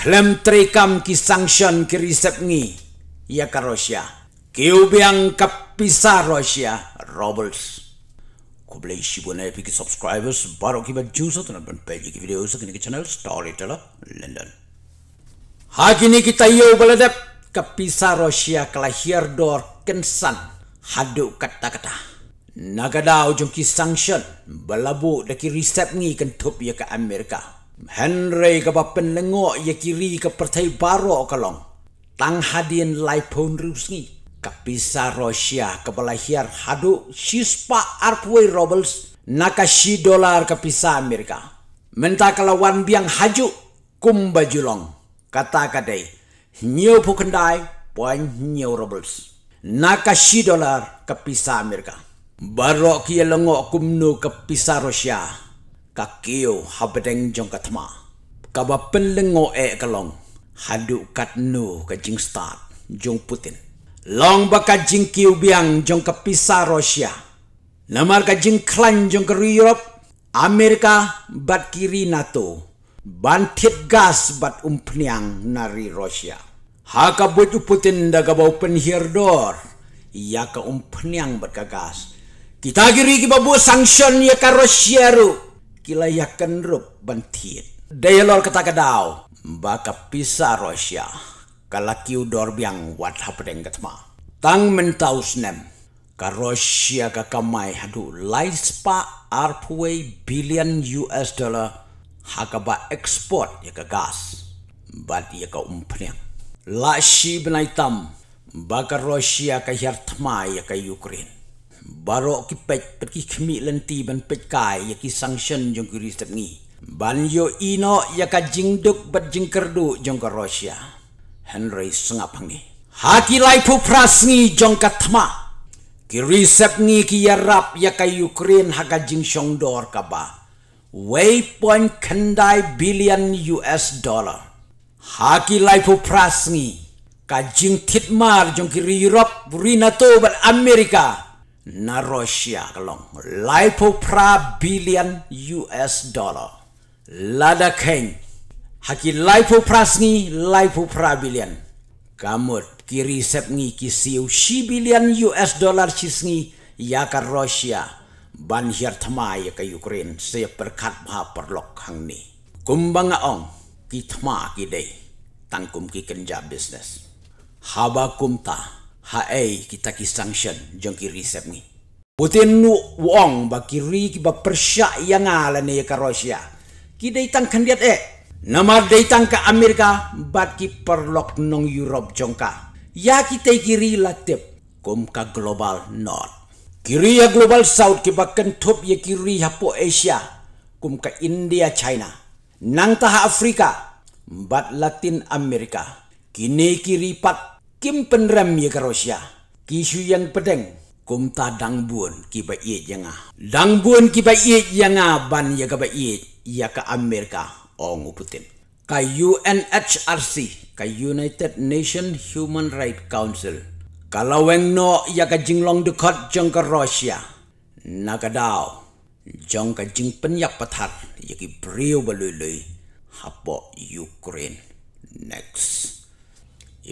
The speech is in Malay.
klem trikam ki sanction ki resep ngi ya ka Rusia. Ki ubiang kapisa Rusia Robles. Ko bele shi bone pi ki subscribers baro ki ba juice to na ban pe ki video so ki channel story tala London. Ha ki ni ki tayo bele de kapisa Rusia kelahir dor kensan hadu kata-kata. Nagada ujung ki sanction belabu de ki resep ngi kentup ya ke Amerika. Henry ke bapa nengok ya kiri ke pertai baru kalong. Tang hadian lai pun rusngi. Kapisa Rusia ke belahir hadu sispa arpway robles naka si dolar kapisa Amerika. Menta kelawan biang haju kumba julong. Kata kadai. Nyo pukendai puan nyo robles. Naka si dolar kapisa Amerika. Barok kia lengok kumnu kapisa Rusia. Rusia kakio habedeng jong katma. Kaba penlengo e kalong hadu katnu kajing start jong Putin. Long baka jing kiu biang jong kapisa Rusia. Namar kajing klan jong ke Europe, Amerika bat kiri NATO. Bantit gas bat umpniang nari Rusia. Haka buju Putin daga bau penhir dor. Ia ya ke umpniang bat gas. Kita kiri kita buat sanction ya ke Rusia ruk. กิลยากันรูปบันทีดเดย์ลอร์กตากระดาวบากับพิซารอชยากาลคิวดอร์บียงวัดฮับเรงกัตมาตั้งเมนทาวส์เนมกาโรชยากากามายฮัดูไลส์ปาอาร์พวยบิลเลียนยูเอสดอลลาร์ฮากับเอ็กซ์พอร์ตยากากาสบัดยากาอุมเพียงลาชีบนายตัมบากาโรชยากาเฮิร์ทมายากายูเครน Barok ki pek peki kemi lenti ban pek kai ya ki sanction jong kuri step ni. Ban yo ino ya ka jingduk bat jingkerdu jong ka Rusia. Henry sengap hangi. Haki lai pu pras ni jong ka tma. Ki resep ni ki yarap ya ka Ukraine haka jing shong dor ka ba. Waypoint kendai billion US dollar. Haki lai pu pras ni. Kajing titmar jong ki Europe, Rina to bat Amerika. Amerika na Russia kalong lipo pra billion US dollar lada keng haki lipo pras ni lipo pra billion kamut ki resep ni ki siu shi billion US dollar chis ni ya ka Russia ban hier tmai ka Ukraine se perkat bha perlok hang ni kumbang ong ki tma ki dei tangkum ki kenja business haba kumta ta Hai kita ki sanction jongki resep ni. Putin nu wong bakiri ki ba persia yang ala ne ka Rusia. Ki dei tang kan diat e. Eh? Nama dei tang ka Amerika bat ki perlok nong Europe jongka. Ya ki te kiri latep kom ka global north. Kiri ya global south ki ba kentop ya kiri hapo ya Asia kum ka India China. Nang taha Afrika bat Latin Amerika. Kini kiri pat kim penrem ye karosya kisu yang pedeng kum ta dang buon ki ba ye jenga ah. dang buon ki ba ye jenga ah, ban ye ka ba ye ya ka amerika ong putin ka unhrc ka united nation human right council kalau weng no ya ka jinglong de kot jeng ka rosya na ka dao jong ka jing penyak pathat ye ki brio ba lui lui hapo ukraine next